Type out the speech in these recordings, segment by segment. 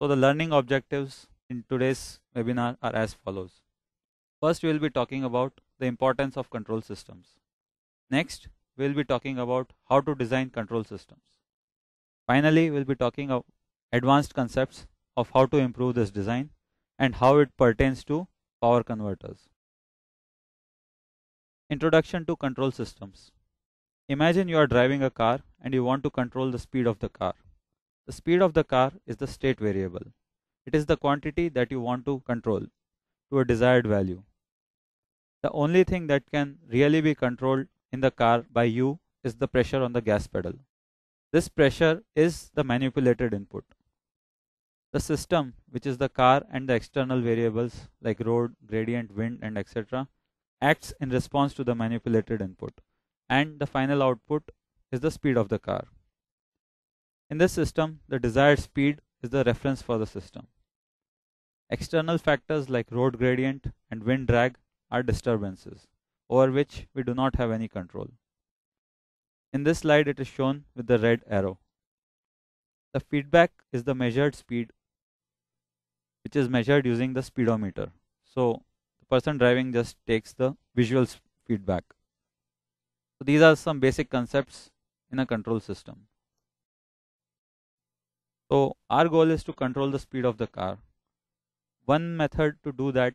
So the learning objectives in today's webinar are as follows. First, we will be talking about the importance of control systems. Next, we will be talking about how to design control systems. Finally, we will be talking of advanced concepts of how to improve this design and how it pertains to power converters. Introduction to control systems. Imagine you are driving a car and you want to control the speed of the car. The speed of the car is the state variable. It is the quantity that you want to control to a desired value. The only thing that can really be controlled in the car by you is the pressure on the gas pedal. This pressure is the manipulated input. The system, which is the car and the external variables like road, gradient, wind, and etc., acts in response to the manipulated input, and the final output is the speed of the car. In this system, the desired speed is the reference for the system. External factors like road gradient and wind drag are disturbances, over which we do not have any control. In this slide, it is shown with the red arrow. The feedback is the measured speed, which is measured using the speedometer. So the person driving just takes the visual feedback. So these are some basic concepts in a control system. So our goal is to control the speed of the car. One method to do that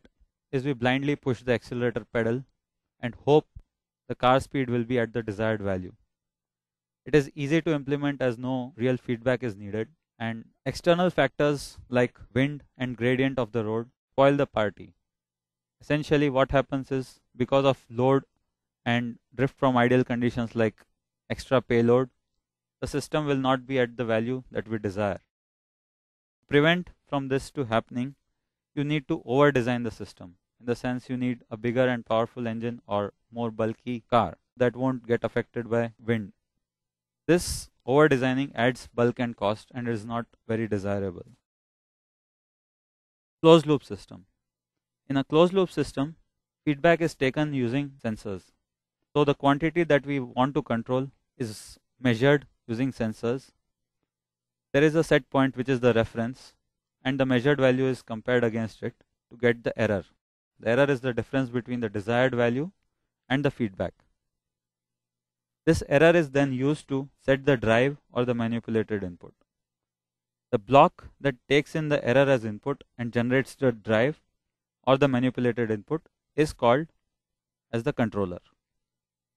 is we blindly push the accelerator pedal and hope the car speed will be at the desired value. It is easy to implement as no real feedback is needed and external factors like wind and gradient of the road spoil the party. Essentially what happens is because of load and drift from ideal conditions like extra payload the system will not be at the value that we desire. Prevent from this to happening, you need to over design the system. In the sense you need a bigger and powerful engine or more bulky car that won't get affected by wind. This over designing adds bulk and cost and is not very desirable. Closed loop system. In a closed loop system, feedback is taken using sensors. So the quantity that we want to control is measured using sensors. There is a set point which is the reference and the measured value is compared against it to get the error. The error is the difference between the desired value and the feedback. This error is then used to set the drive or the manipulated input. The block that takes in the error as input and generates the drive or the manipulated input is called as the controller.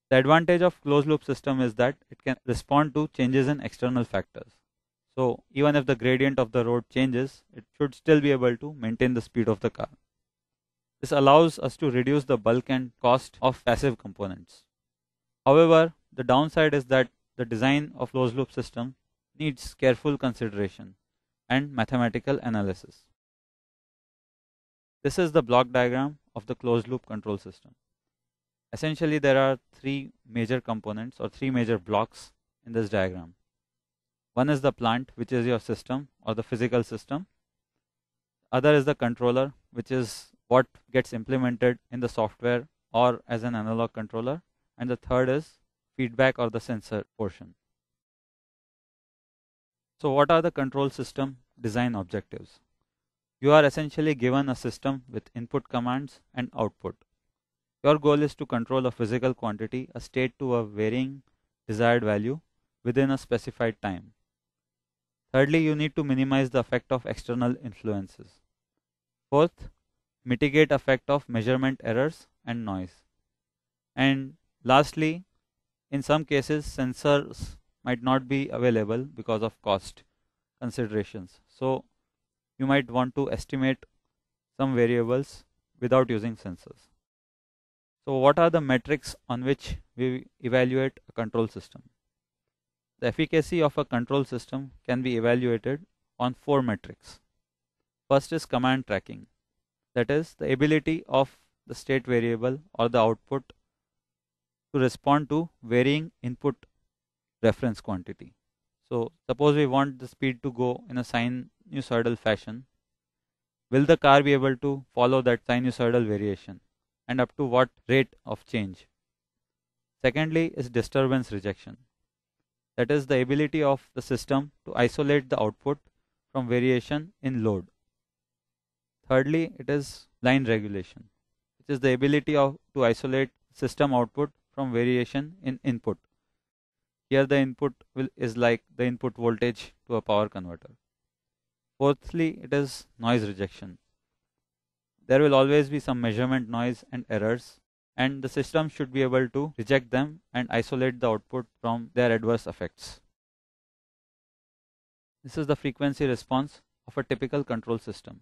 The advantage of closed loop system is that it can respond to changes in external factors. So even if the gradient of the road changes, it should still be able to maintain the speed of the car. This allows us to reduce the bulk and cost of passive components. However, the downside is that the design of closed loop system needs careful consideration and mathematical analysis. This is the block diagram of the closed loop control system essentially there are three major components or three major blocks in this diagram one is the plant which is your system or the physical system other is the controller which is what gets implemented in the software or as an analog controller and the third is feedback or the sensor portion so what are the control system design objectives you are essentially given a system with input commands and output your goal is to control a physical quantity, a state to a varying desired value within a specified time. Thirdly, you need to minimize the effect of external influences. Fourth, mitigate effect of measurement errors and noise. And lastly, in some cases, sensors might not be available because of cost considerations. So you might want to estimate some variables without using sensors. So what are the metrics on which we evaluate a control system? The efficacy of a control system can be evaluated on four metrics. First is command tracking. That is the ability of the state variable or the output to respond to varying input reference quantity. So suppose we want the speed to go in a sinusoidal fashion. Will the car be able to follow that sinusoidal variation? and up to what rate of change. Secondly is disturbance rejection. That is the ability of the system to isolate the output from variation in load. Thirdly, it is line regulation, which is the ability of to isolate system output from variation in input. Here the input will, is like the input voltage to a power converter. Fourthly, it is noise rejection, there will always be some measurement noise and errors and the system should be able to reject them and isolate the output from their adverse effects. This is the frequency response of a typical control system.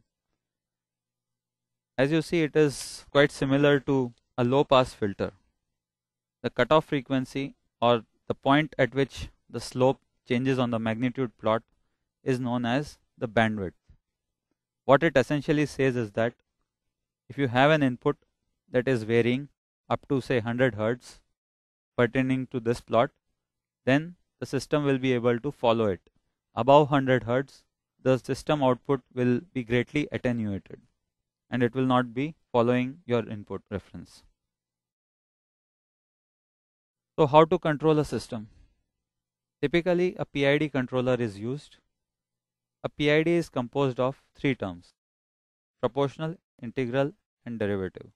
As you see it is quite similar to a low pass filter. The cutoff frequency or the point at which the slope changes on the magnitude plot is known as the bandwidth. What it essentially says is that if you have an input that is varying up to say 100 hertz pertaining to this plot then the system will be able to follow it above 100 hertz the system output will be greatly attenuated and it will not be following your input reference so how to control a system typically a PID controller is used a PID is composed of three terms proportional integral and derivative.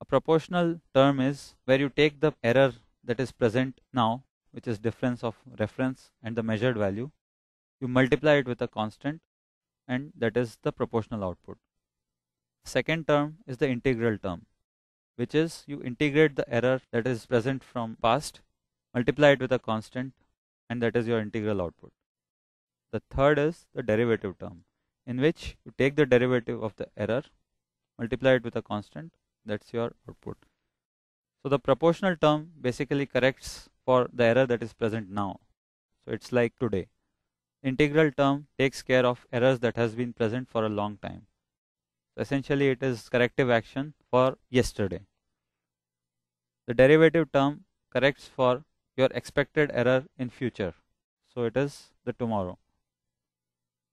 A proportional term is where you take the error that is present now which is difference of reference and the measured value you multiply it with a constant and that is the proportional output. Second term is the integral term which is you integrate the error that is present from past multiply it with a constant and that is your integral output. The third is the derivative term in which you take the derivative of the error, multiply it with a constant, that's your output. So the proportional term basically corrects for the error that is present now. So it's like today. Integral term takes care of errors that has been present for a long time. So essentially it is corrective action for yesterday. The derivative term corrects for your expected error in future. So it is the tomorrow.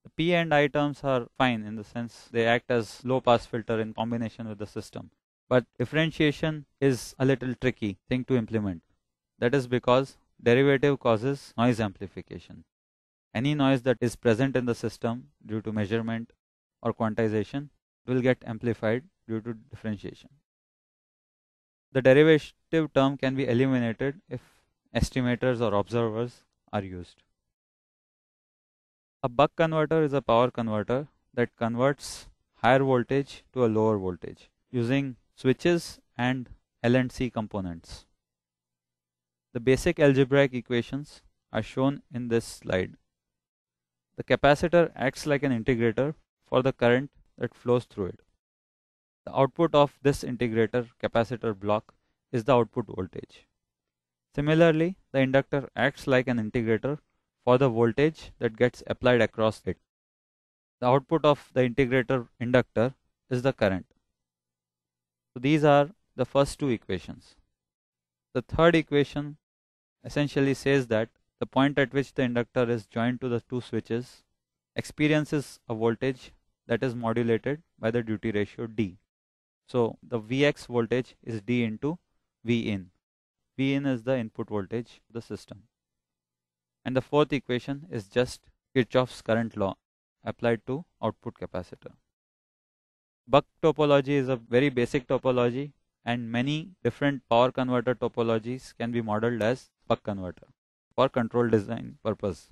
The P and I terms are fine in the sense they act as low pass filter in combination with the system. But differentiation is a little tricky thing to implement. That is because derivative causes noise amplification. Any noise that is present in the system due to measurement or quantization will get amplified due to differentiation. The derivative term can be eliminated if estimators or observers are used. A buck converter is a power converter that converts higher voltage to a lower voltage using switches and LNC components. The basic algebraic equations are shown in this slide. The capacitor acts like an integrator for the current that flows through it. The output of this integrator capacitor block is the output voltage. Similarly, the inductor acts like an integrator for the voltage that gets applied across it. The output of the integrator inductor is the current. So these are the first two equations. The third equation essentially says that the point at which the inductor is joined to the two switches experiences a voltage that is modulated by the duty ratio D. So the Vx voltage is D into V in. V in is the input voltage of the system. And the fourth equation is just Kirchhoff's current law applied to output capacitor. Buck topology is a very basic topology and many different power converter topologies can be modeled as buck converter for control design purpose.